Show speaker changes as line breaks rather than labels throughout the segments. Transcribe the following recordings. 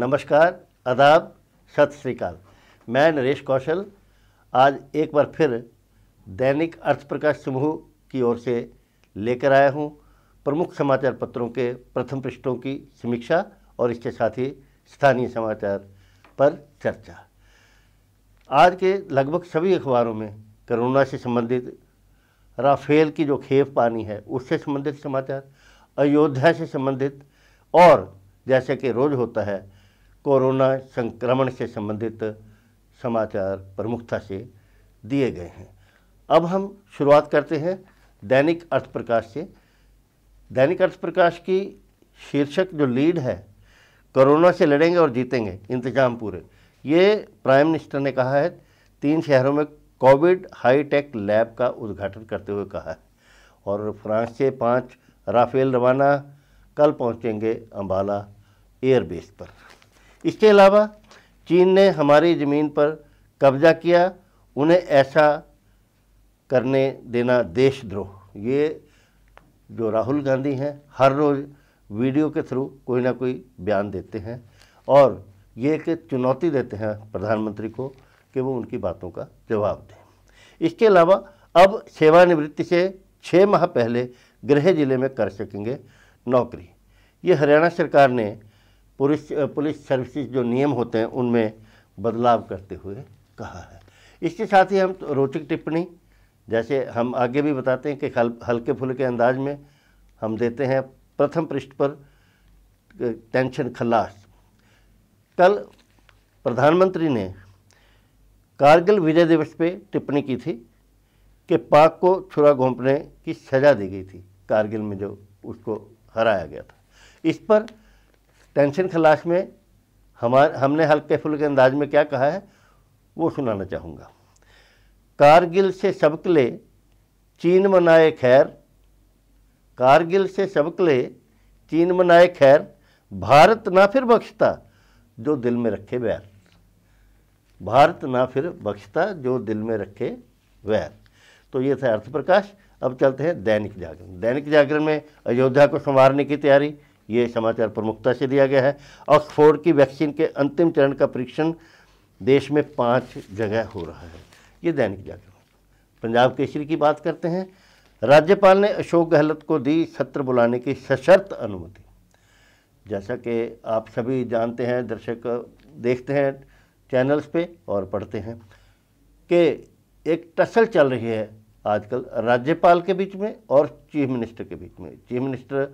नमस्कार आदाब सत श्रीकाल मैं नरेश कौशल आज एक बार फिर दैनिक अर्थप्रकाश समूह की ओर से लेकर आया हूँ प्रमुख समाचार पत्रों के प्रथम पृष्ठों की समीक्षा और इसके साथ ही स्थानीय समाचार पर चर्चा आज के लगभग सभी अखबारों में कोरोना से संबंधित राफेल की जो खेप पानी है उससे संबंधित समाचार अयोध्या से संबंधित और जैसे कि रोज़ होता है कोरोना संक्रमण से संबंधित समाचार प्रमुखता से दिए गए हैं अब हम शुरुआत करते हैं दैनिक अर्थ प्रकाश से दैनिक अर्थ प्रकाश की शीर्षक जो लीड है कोरोना से लड़ेंगे और जीतेंगे इंतजाम पूरे ये प्राइम मिनिस्टर ने कहा है तीन शहरों में कोविड हाईटेक लैब का उद्घाटन करते हुए कहा है और फ्रांस से पाँच राफेल रवाना कल पहुंचेंगे अंबाला एयरबेस पर इसके अलावा चीन ने हमारी ज़मीन पर कब्जा किया उन्हें ऐसा करने देना देशद्रोह ये जो राहुल गांधी हैं हर रोज़ वीडियो के थ्रू कोई ना कोई बयान देते हैं और ये एक चुनौती देते हैं प्रधानमंत्री को कि वो उनकी बातों का जवाब दें इसके अलावा अब सेवानिवृत्ति से छः माह पहले गृह जिले में कर सकेंगे नौकरी ये हरियाणा सरकार ने पुलिस पुलिस सर्विसेज जो नियम होते हैं उनमें बदलाव करते हुए कहा है इसके साथ ही हम तो रोचक टिप्पणी जैसे हम आगे भी बताते हैं कि हल्के फुल्के अंदाज में हम देते हैं प्रथम पृष्ठ पर टेंशन खलास कल प्रधानमंत्री ने कारगिल विजय दिवस पे टिप्पणी की थी कि पाक को छुरा घोंपने की सज़ा दी गई थी कारगिल में जो उसको हराया गया था इस पर टेंशन खलाश में हमार हमने हल्के फुल्के अंदाज में क्या कहा है वो सुनाना चाहूँगा कारगिल से सबक ले चीन मनाए खैर कारगिल से सबक ले चीन मनाए खैर भारत ना फिर बख्शता जो दिल में रखे वैर भारत ना फिर बख्शता जो दिल में रखे वैर तो ये था अर्थ प्रकाश अब चलते हैं दैनिक जागरण दैनिक जागरण में अयोध्या को संवारने की तैयारी ये समाचार प्रमुखता से दिया गया है ऑक्सफोर्ड की वैक्सीन के अंतिम चरण का परीक्षण देश में पाँच जगह हो रहा है ये दैनिक जागरण पंजाब केसरी की बात करते हैं राज्यपाल ने अशोक गहलोत को दी सत्र बुलाने की सशर्त अनुमति जैसा कि आप सभी जानते हैं दर्शक देखते हैं चैनल्स पे और पढ़ते हैं कि एक टसल चल रही है आजकल राज्यपाल के बीच में और चीफ मिनिस्टर के बीच में चीफ मिनिस्टर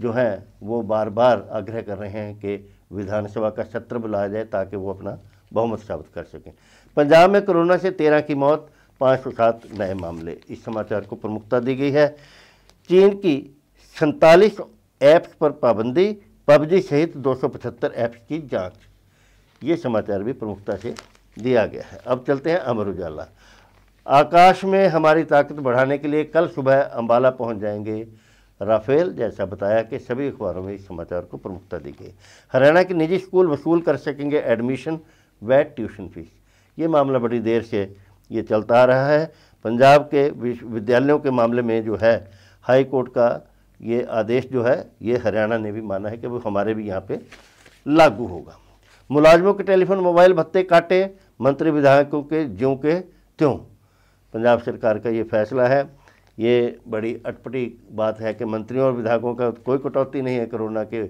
जो है वो बार बार आग्रह कर रहे हैं कि विधानसभा का सत्र बुलाया जाए ताकि वो अपना बहुमत साबित कर सकें पंजाब में कोरोना से तेरह की मौत पाँच सौ सात नए मामले इस समाचार को प्रमुखता दी गई है चीन की सैंतालीस ऐप्स पर पाबंदी पबजी सहित दो सौ पचहत्तर ऐप्स की जांच ये समाचार भी प्रमुखता से दिया गया है अब चलते हैं अमर उजाला आकाश में हमारी ताकत बढ़ाने के लिए कल सुबह अंबाला पहुंच जाएंगे राफेल जैसा बताया कि सभी अखबारों में इस समाचार को प्रमुखता दी गई हरियाणा के निजी स्कूल वसूल कर सकेंगे एडमिशन वैट ट्यूशन फीस ये मामला बड़ी देर से ये चलता आ रहा है पंजाब के विश्वविद्यालयों के मामले में जो है हाई कोर्ट का ये आदेश जो है ये हरियाणा ने भी माना है कि वो हमारे भी यहाँ पे लागू होगा मुलाजमों के टेलीफोन मोबाइल भत्ते काटे मंत्री विधायकों के ज्यों के त्यों पंजाब सरकार का ये फैसला है ये बड़ी अटपटी बात है कि मंत्रियों और विधायकों का कोई कटौती नहीं है कोरोना के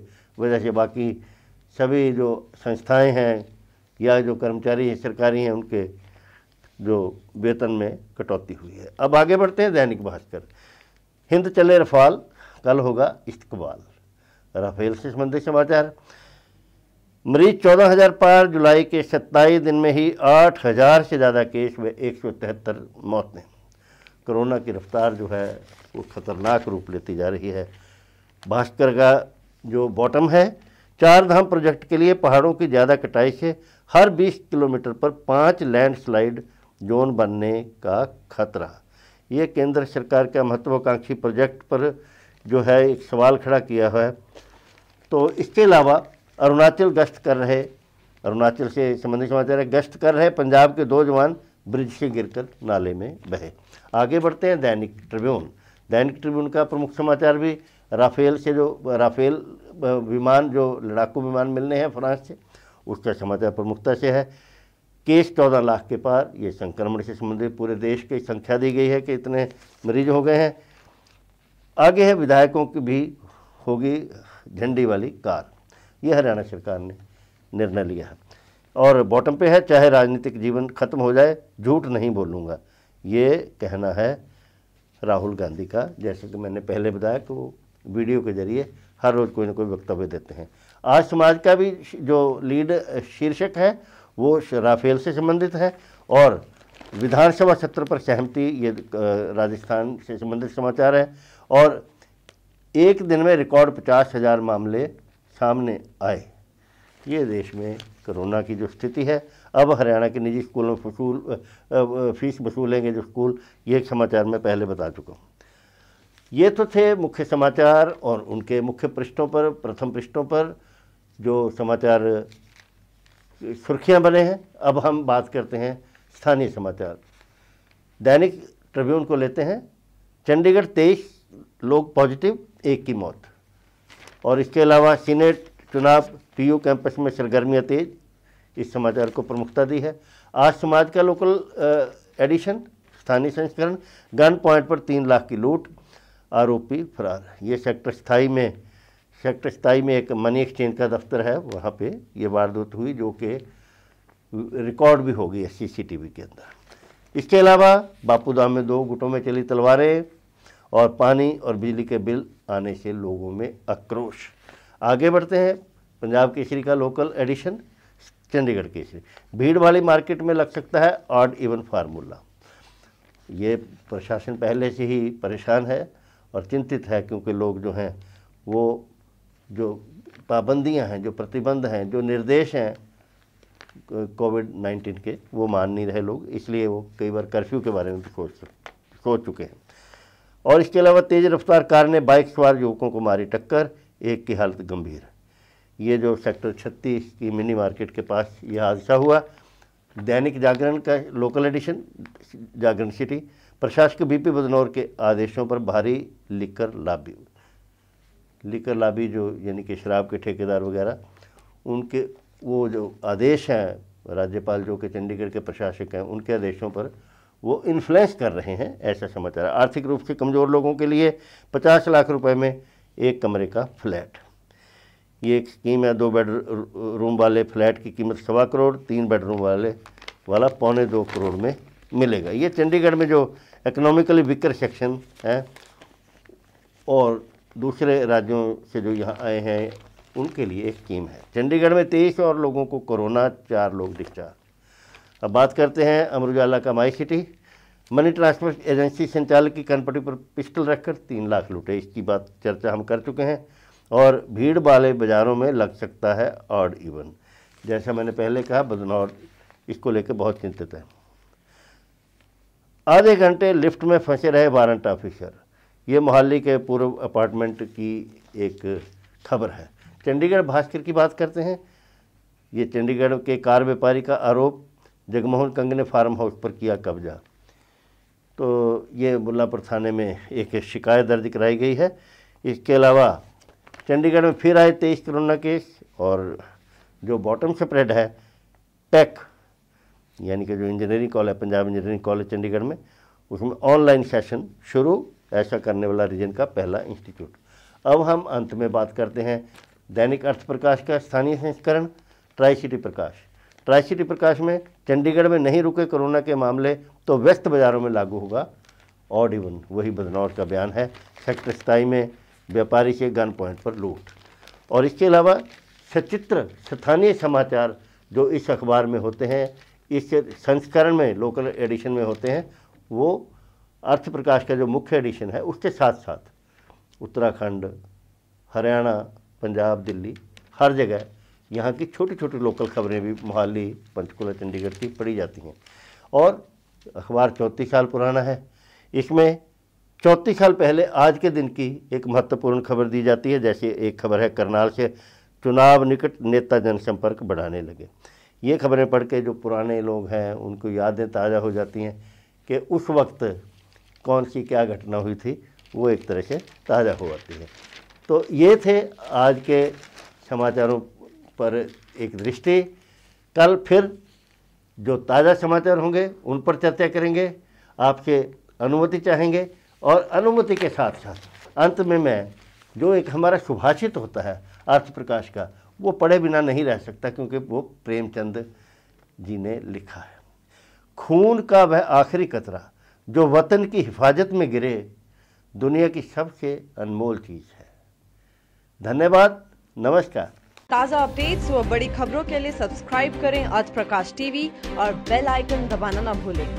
वजह से बाकी सभी जो संस्थाएं हैं या जो कर्मचारी हैं सरकारी हैं उनके जो वेतन में कटौती हुई है अब आगे बढ़ते हैं दैनिक भास्कर हिंद चले रफाल कल होगा इस्तकबाल राफेल से संबंधित समाचार मरीज चौदह हज़ार पार जुलाई के सत्ताईस दिन में ही आठ हज़ार से ज़्यादा केस में एक सौ तिहत्तर मौतें कोरोना की रफ्तार जो है वो खतरनाक रूप लेती जा रही है भास्कर का जो बॉटम है चार धाम प्रोजेक्ट के लिए पहाड़ों की ज़्यादा कटाई से हर 20 किलोमीटर पर पाँच लैंडस्लाइड जोन बनने का खतरा ये केंद्र सरकार का महत्वाकांक्षी प्रोजेक्ट पर जो है एक सवाल खड़ा किया है तो इसके अलावा अरुणाचल गश्त कर रहे अरुणाचल से संबंधित समाचार है गश्त कर रहे पंजाब के दो जवान ब्रिज से गिरकर नाले में बहे आगे बढ़ते हैं दैनिक ट्रिब्यून दैनिक ट्रिब्यून का प्रमुख समाचार भी राफेल से जो राफेल विमान जो लड़ाकू विमान मिलने हैं फ्रांस से उसका समाचार प्रमुखता से है केस चौदह लाख के पार ये संक्रमण से संबंधित पूरे देश की संख्या दी गई है कि इतने मरीज हो गए हैं आगे है विधायकों की भी होगी झंडी वाली कार ये हरियाणा सरकार ने निर्णय लिया है और बॉटम पे है चाहे राजनीतिक जीवन खत्म हो जाए झूठ नहीं बोलूँगा ये कहना है राहुल गांधी का जैसे कि मैंने पहले बताया कि वो वीडियो के जरिए हर रोज़ कोई ना कोई वक्तव्य देते हैं आज समाज का भी जो लीड शीर्षक है वो राफेल से संबंधित है और विधानसभा सत्र पर सहमति ये राजस्थान से संबंधित समाचार है और एक दिन में रिकॉर्ड पचास हज़ार मामले सामने आए ये देश में कोरोना की जो स्थिति है अब हरियाणा के निजी स्कूलों में फसूल फीस वसूलेंगे जो स्कूल ये समाचार मैं पहले बता चुका हूँ ये तो थे मुख्य समाचार और उनके मुख्य पृष्ठों पर प्रथम पृष्ठों पर जो समाचार सुर्खियाँ बने हैं अब हम बात करते हैं स्थानीय समाचार दैनिक ट्रिब्यून को लेते हैं चंडीगढ़ तेईस लोग पॉजिटिव एक की मौत और इसके अलावा सीनेट चुनाव टीयू कैंपस में सरगर्मियाँ तेज इस समाचार को प्रमुखता दी है आज समाज का लोकल एडिशन स्थानीय संस्करण गन पॉइंट पर तीन लाख की लूट आरोपी फरार ये सेक्टर स्थाई में सेक्टर स्थाई में एक मनी एक्सचेंज का दफ्तर है वहाँ पे ये वारदात हुई जो कि रिकॉर्ड भी होगी सीसीटीवी के अंदर इसके अलावा बापूधाम में दो गुटों में चली तलवारें और पानी और बिजली के बिल आने से लोगों में आक्रोश आगे बढ़ते हैं पंजाब केसरी का लोकल एडिशन चंडीगढ़ की भीड़ वाली मार्केट में लग सकता है ऑड इवन फार्मूला ये प्रशासन पहले से ही परेशान है और चिंतित है क्योंकि लोग जो हैं वो जो पाबंदियां हैं जो प्रतिबंध हैं जो निर्देश हैं कोविड नाइन्टीन के वो मान नहीं रहे लोग इसलिए वो कई बार कर्फ्यू के बारे में भी सोच सोच चुके हैं और इसके अलावा तेज़ रफ्तार कार ने बाइक सवार युवकों को मारी टक्कर एक की हालत गंभीर है ये जो सेक्टर छत्तीस की मिनी मार्केट के पास यह हादसा हुआ दैनिक जागरण का लोकल एडिशन जागरण सिटी प्रशासक बीपी बदनौर के आदेशों पर भारी लिकर लाबी लिकर लाबी जो यानी कि शराब के ठेकेदार वगैरह उनके वो जो आदेश हैं राज्यपाल जो कि चंडीगढ़ के प्रशासक हैं उनके आदेशों पर वो इन्फ्लुएंस कर रहे हैं ऐसा समाचार आर्थिक रूप से कमज़ोर लोगों के लिए पचास लाख रुपए में एक कमरे का फ्लैट ये एक स्कीम है दो बेड रूम वाले फ्लैट की कीमत सवा करोड़ तीन बेडरूम वाले वाला पौने दो करोड़ में मिलेगा ये चंडीगढ़ में जो इकोनॉमिकली विकर सेक्शन है और दूसरे राज्यों से जो यहाँ आए हैं उनके लिए एक स्कीम है चंडीगढ़ में तेईस और लोगों को कोरोना चार लोग डिस्चार्ज अब बात करते हैं अमर उजाला का my city money transfer agency संचालक की कनपटी पर पिस्टल रखकर तीन लाख लुटे इसकी बात चर्चा हम कर चुके हैं और भीड़ वाले बाज़ारों में लग सकता है ऑड इवन जैसा मैंने पहले कहा बदनौर इसको लेकर बहुत चिंतित है आधे घंटे लिफ्ट में फंसे रहे वारंट ऑफिसर ये मोहाली के पूर्व अपार्टमेंट की एक खबर है चंडीगढ़ भास्कर की बात करते हैं ये चंडीगढ़ के कार व्यापारी का आरोप जगमोहन कंग ने फार्म हाउस पर किया कब्जा तो ये मुलापुर थाने में एक शिकायत दर्ज कराई गई है इसके अलावा चंडीगढ़ में फिर आए तेईस कोरोना केस और जो बॉटम स्प्रेड है टेक यानी कि जो engineering college Punjab engineering college Chandigarh में उसमें ऑनलाइन सेशन शुरू ऐसा करने वाला रीजन का पहला इंस्टीट्यूट अब हम अंत में बात करते हैं दैनिक अर्थ प्रकाश का स्थानीय संस्करण tricity Prakash tricity Prakash में चंडीगढ़ में नहीं रुके कोरोना के मामले तो व्यस्त बाज़ारों में लागू होगा ऑड इवन वही बदनौर का बयान है सेक्टर सताई में व्यापारी के गन पॉइंट पर लूट और इसके अलावा सचित्र स्थानीय समाचार जो इस अखबार में होते हैं इस संस्करण में लोकल एडिशन में होते हैं वो अर्थ प्रकाश का जो मुख्य एडिशन है उसके साथ साथ उत्तराखंड हरियाणा पंजाब दिल्ली हर जगह यहाँ की छोटी छोटी लोकल खबरें भी मोहाली पंचकुला चंडीगढ़ की पढ़ी जाती हैं और अखबार चौंतीस साल पुराना है इसमें चौंतीस साल पहले आज के दिन की एक महत्वपूर्ण खबर दी जाती है जैसे एक खबर है करनाल से चुनाव निकट नेता जनसंपर्क बढ़ाने लगे ये खबरें पढ़ के जो पुराने लोग हैं उनको यादें ताज़ा हो जाती हैं कि उस वक्त कौन सी क्या घटना हुई थी वो एक तरह से ताज़ा हो आती है तो ये थे आज के समाचारों पर एक दृष्टि कल फिर जो ताज़ा समाचार होंगे उन पर चर्चा करेंगे आपसे अनुमति चाहेंगे और अनुमति के साथ साथ अंत में मैं जो एक हमारा सुभाषित होता है अर्थ प्रकाश का वो पढ़े बिना नहीं रह सकता क्योंकि वो प्रेमचंद जी ने लिखा है खून का वह आखिरी कतरा जो वतन की हिफाजत में गिरे दुनिया की सबसे अनमोल चीज़ है धन्यवाद नमस्कार ताज़ा अपडेट्स व बड़ी खबरों के लिए सब्सक्राइब करें अर्थ प्रकाश टीवी और बेल आइकन दबाना ना भूलें